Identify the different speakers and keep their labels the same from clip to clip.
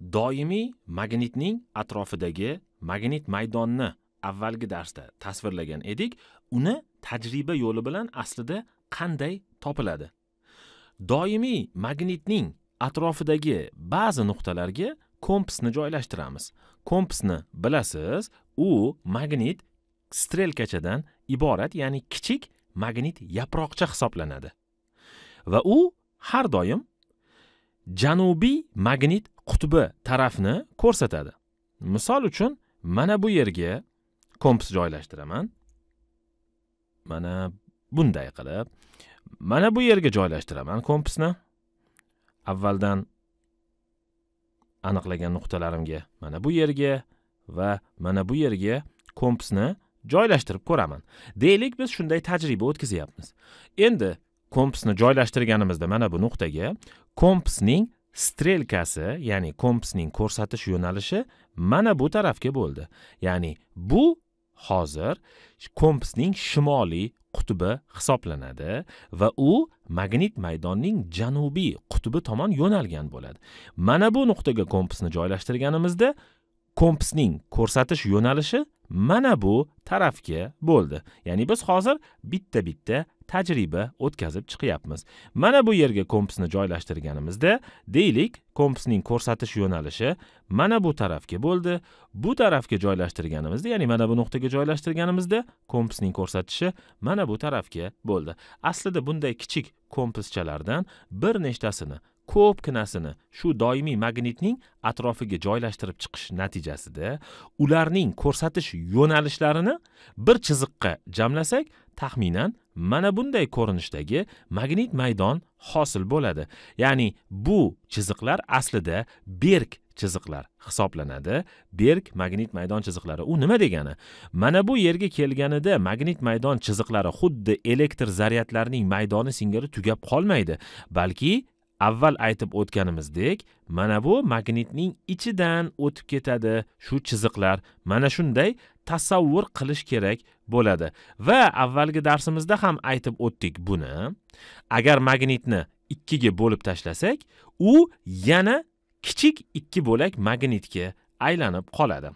Speaker 1: doimiy magnitning atrofidagi magnit maydonni avvalgi darsda tasvirlagan edik uni tajriba yo'li bilan aslida qanday topiladi doimiy magnitning atrofidagi ba'zi nuqtalarga kompasni joylashtiramiz kompasni bilasiz u magnit strelkachadan iborat ya'ni kichik magnit yaproqcha hisoblanadi va u har doim janubiy magnit qutbi tarafni ko'rsatadi misol uchun mana bu yerga kompas joylashtiraman mana bunday qilib mana bu yerga joylashtiraman kompasni avvaldan aniqlagan nuqtalarimga mana bu yerga va mana bu yerga kompasni joylashtirib ko'raman deylik biz shunday tajriba o'tkazyapmiz endi kompsni joylashtirganimizda mana bu nuqtaga kompsning strelkasi ya'ni kompsning ko'rsatish yo'nalishi mana bu tarafga bo'ldi ya'ni bu hozir kompsning shimoliy qutbi hisoblanadi va u magnit maydonning janubiy qutbi tomon yo'nalgan bo'ladi mana bu nuqtaga kompsni joylashtirganimizda kompsning ko'rsatish yo'nalishi mana bu tarafga bo'ldi ya'ni biz hozir bitta bitta tajriba o'tkazib chiqyapmiz mana bu yerga kompasni joylashtirganimizda deylik kompasning ko'rsatish yo'nalishi mana bu tarafga bo'ldi bu tarafga joylashtirganimizda ya'ni mana bu nuqtaga joylashtirganimizda kompasning ko'rsatishi mana bu tarafga bo'ldi aslida bunday kichik kompaschalardan bir nechtasini ko'pginasini shu doimiy magnitning atrofiga joylashtirib chiqish natijasida ularning ko'rsatish yo'nalishlarini bir chiziqqa jamlasak taxminan mana bunday ko'rinishdagi magnit maydon hosil bo'ladi ya'ni bu chiziqlar aslida berk chiziqlar hisoblanadi berk magnit maydon chiziqlari u nima degani mana bu yerga kelganida magnit maydon chiziqlari xuddi elektr zaryadlarning maydoni singari tugab qolmaydi balki avval aytib o'tganimizdek mana bu magnitning ichidan o'tib ketadi shu chiziqlar mana shunday tasavvur qilish kerak bo'ladi va avvalgi darsimizda ham aytib o'tdik buni agar magnitni ikkiga bo'lib tashlasak u yana kichik ikki bo'lak magnitga aylanib qoladi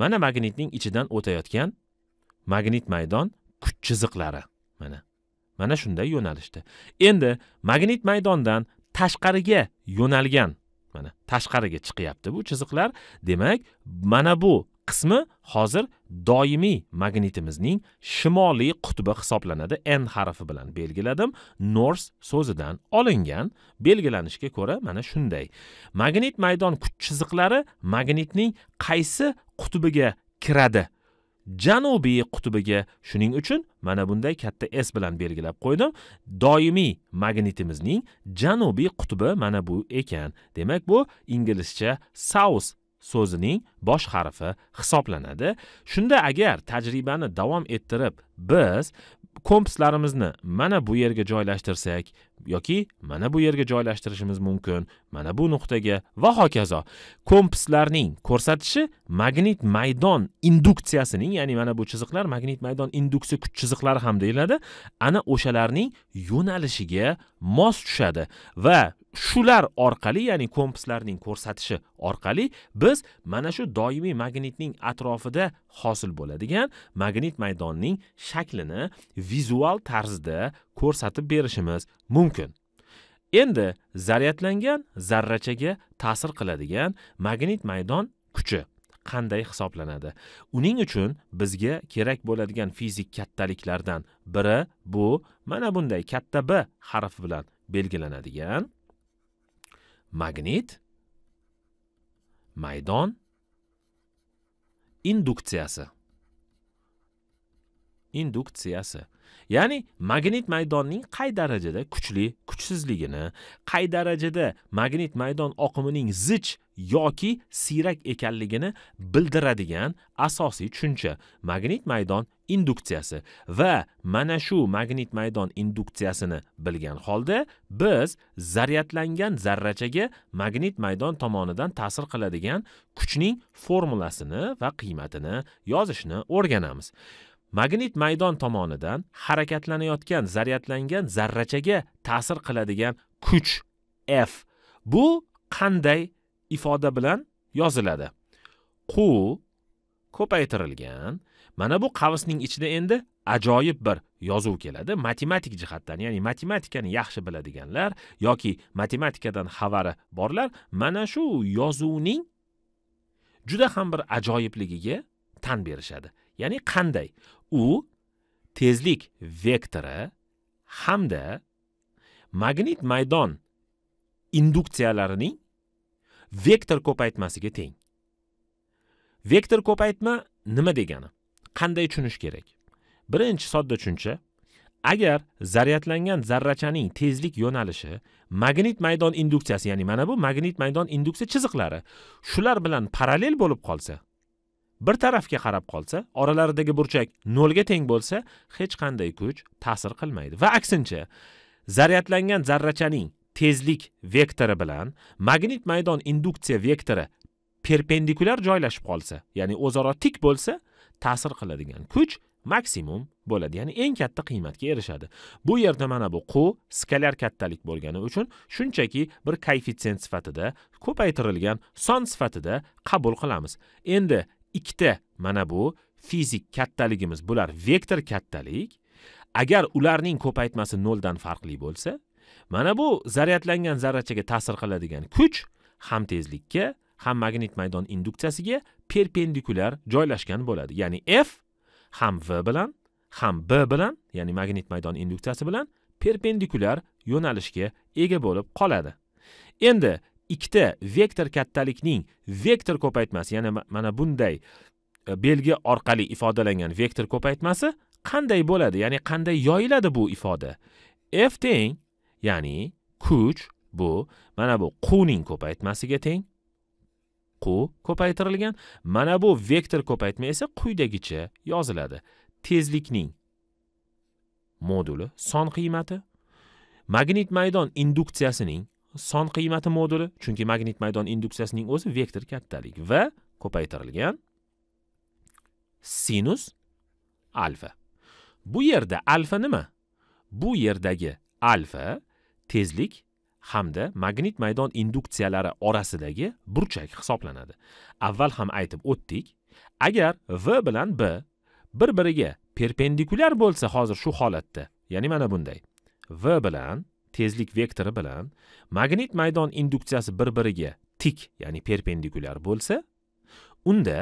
Speaker 1: mana magnitning ichidan o'tayotgan magnit maydon kuch chiziqlari mana mana shunday yo'nalishda endi magnit maydondan tashqariga yo'nalgan mana tashqariga chiqyapti bu chiziqlar demak mana bu qismi hozir doimiy magnitimizning shimoliy qutbi hisoblanadi n harfi bilan belgiladim nors so'zidan olingan belgilanishga ko'ra mana shunday magnit maydon kuch chiziqlari magnitning qaysi qutbiga kiradi janubiy qutbiga shuning uchun mana bunday katta s bilan belgilab qo'ydim doimiy magnetimizning janubiy qutbi mana bu ekan demak bu inglizcha south so'zining bosh harfi hisoblanadi shunda agar tajribani davom ettirib biz kompaslarimizni mana bu yerga joylashtirsak yoki mana bu yerga joylashtirishimiz mumkin mana bu nuqtaga va hokazo kompaslarning ko'rsatishi magnit maydon induksiyasining ya'ni mana bu chiziqlar magnit maydon induksiya kuch chiziqlari ham deyiladi ana o'shalarning yo'nalishiga mos tushadi va shular orqali ya'ni kompaslarning ko'rsatishi orqali biz mana shu doimiy magnitning atrofida hosil bo'ladigan magnit maydonining shaklini vizual tarzda ko'rsatib berishimiz mumkin endi zaryadlangan zarrachaga ta'sir qiladigan magnit maydon kuchi qanday hisoblanadi uning uchun bizga kerak bo'ladigan fizik kattaliklardan biri bu mana bunday katta b harfi bilan belgilanadigan magnet, maidon, inducția să. induksiyasi ya'ni magnit maydonning qay darajada kuchli kuchsizligini qay darajada magnit maydon oqimining zich yoki siyrak ekanligini bildiradigan asosiy tushuncha magnit maydon induksiyasi va mana shu magnit maydon induksiyasini bilgan holda biz zaryadlangan zarrachaga magnit maydon tomonidan ta'sir qiladigan kuchning formulasini va qiymatini yozishni o'rganamiz magnit maydon tomonidan harakatlanayotgan zaryadlangan zarrachaga ta'sir qiladigan kuch F. Bu qanday ifoda bilan yoziladi? Qu ko'paytirilgan. Mana bu qavsning ichida endi ajoyib bir yozuv keladi. Matematik jihatdan, ya'ni matematikani yaxshi biladiganlar yoki matematikadan xabari borlar mana shu yozuvning juda ham bir ajoyibligiga tan berishadi. ya'ni qanday u tezlik vektori hamda magnit maydon induksiyalarining vektor ko'paytmasiga teng vektor ko'paytma nima degani qanday tushunish kerak birinchi sodda tushuncha agar zaryadlangan zarrachaning tezlik yo'nalishi magnit maydon induksiyasi ya'ni mana bu magnit maydon induksiya chiziqlari shular bilan parallel bo'lib qolsa bir tarafga qarab qolsa oralaridagi burchak nolga teng bo'lsa hech qanday kuch ta'sir qilmaydi va aksincha zaryadlangan zarrachaning tezlik vektori bilan magnit maydon induksiya vektori perpendikulyar joylashib qolsa ya'ni o'zaro tik bo'lsa ta'sir qiladigan kuch maksimum bo'ladi ya'ni eng katta qiymatga erishadi bu yerda mana bu qu skalyar kattalik bo'lgani uchun shunchaki bir koeffitsient sifatida ko'paytirilgan son sifatida qabul qilamiz endi ikkita mana bu fizik kattaligimiz bular vektor kattalik agar ularning ko'paytmasi noldan farqli bo'lsa mana bu zaryadlangan zarrachaga ta'sir qiladigan kuch ham tezlikka ham magnit maydon induksiyasiga perpendikulyar joylashgan bo'ladi ya'ni f ham v bilan ham b bilan ya'ni magnit maydon induksiyasi bilan perpendikulyar yo'nalishga ega bo'lib qoladi endi ikkita vektor kattalikning vektor ko'paytmasi ya'ni mana bunday e, belgi orqali ifodalangan vektor ko'paytmasi qanday bo'ladi ya'ni qanday yoyiladi bu ifoda f teng ya'ni kuch bu mana bu quning ko'paytmasiga teng qu ko'paytirilgan mana bu vektor ko'paytma esa quyidagicha yoziladi tezlikning moduli son qiymati magnit maydon induksiyasining son qiymati moduli chunki magnit maydon induksiyasining o'zi vektor kattalik va ko'paytirilgan sinus alfa bu yerda alfa nima bu yerdagi alfa tezlik hamda magnit maydon induksiyalari orasidagi burchak hisoblanadi avval ham aytib o'tdik agar v bilan b bir biriga perpendikulyar bo'lsa hozir shu holatda ya'ni mana bunday v bilan tezlik vektori bilan magnit maydon induksiyasi bir biriga tik ya'ni perpendikulyar bo'lsa unda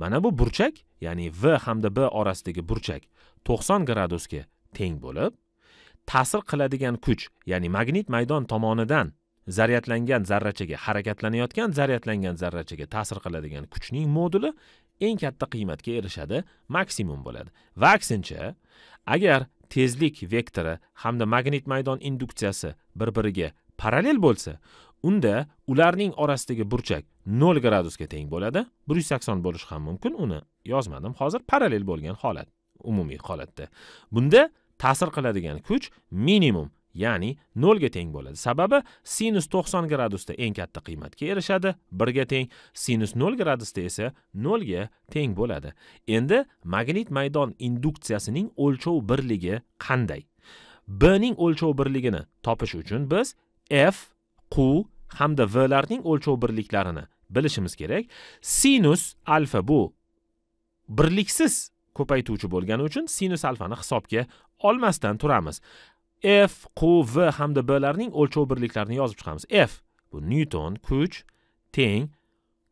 Speaker 1: mana bu burchak ya'ni v hamda b orasidagi burchak 90 gradusga teng bo'lib ta'sir qiladigan kuch ya'ni magnit maydon tomonidan zaryadlangan zarrachaga harakatlanayotgan zaryadlangan zarrachaga ta'sir qiladigan kuchning moduli eng katta qiymatga erishadi maksimum bo'ladi va aksincha agar tezlik vektori hamda magnit maydon induksiyasi bir biriga parallel bo'lsa unda ularning orasidagi burchak 0 gradusga teng bo'ladi 180 bo'lishi ham mumkin uni yozmadim hozir parallel bo'lgan holat umumiy holatda bunda ta'sir qiladigan kuch minimum ya'ni 0 ga teng bo'ladi sababi sinus 90 gradusda eng katta qiymatga erishadi 1 ga teng sinus 0 gradusda esa 0 ga teng bo'ladi endi magnit maydon induksiyasining o'lchov birligi qanday b ning o'lchov birligini topish uchun biz f q hamda v larning o'lchov birliklarini bilishimiz kerak sinus alfa bu birliksiz ko'paytuvchi bo'lgani uchun sinus alfani hisobga olmasdan turamiz f q v hamda b larning o'lchov birliklarini yozib chiqamiz f bu newton kuch teng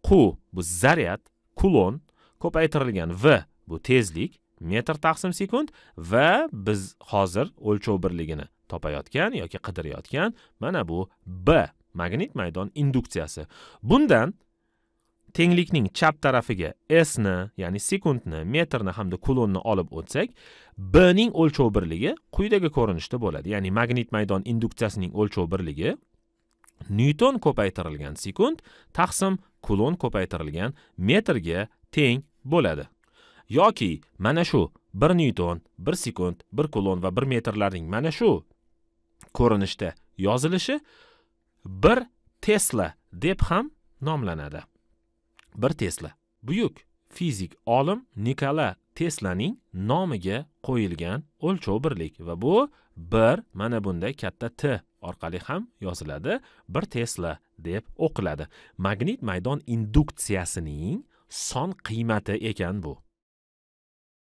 Speaker 1: q bu zaryad kulon ko'paytirilgan v bu tezlik metr taqsim sekund va biz hozir o'lchov birligini topayotgan yoki qidirayotgan mana bu b magnit maydon induksiyasi bundan tenglikning chap tarafiga s ni ya'ni sekundni metrni hamda kulonni olib o'tsak b ning o'lchov birligi quyidagi ko'rinishda bo'ladi ya'ni magnit maydon induksiyasining o'lchov birligi nyuton ko'paytirilgan sekund taqsim kulon ko'paytirilgan metrga teng bo'ladi yoki mana shu bir nyuton bir sekund bir kulon va bir metrlarning mana shu ko'rinishda yozilishi bir tesla deb ham nomlanadi bir tesla buyuk fizik olim nikola teslaning nomiga qo'yilgan o'lchov birlik va bu bir mana bunda katta t orqali ham yoziladi bir tesla deb o'qiladi magnit maydon induksiyasining son qiymati ekan bu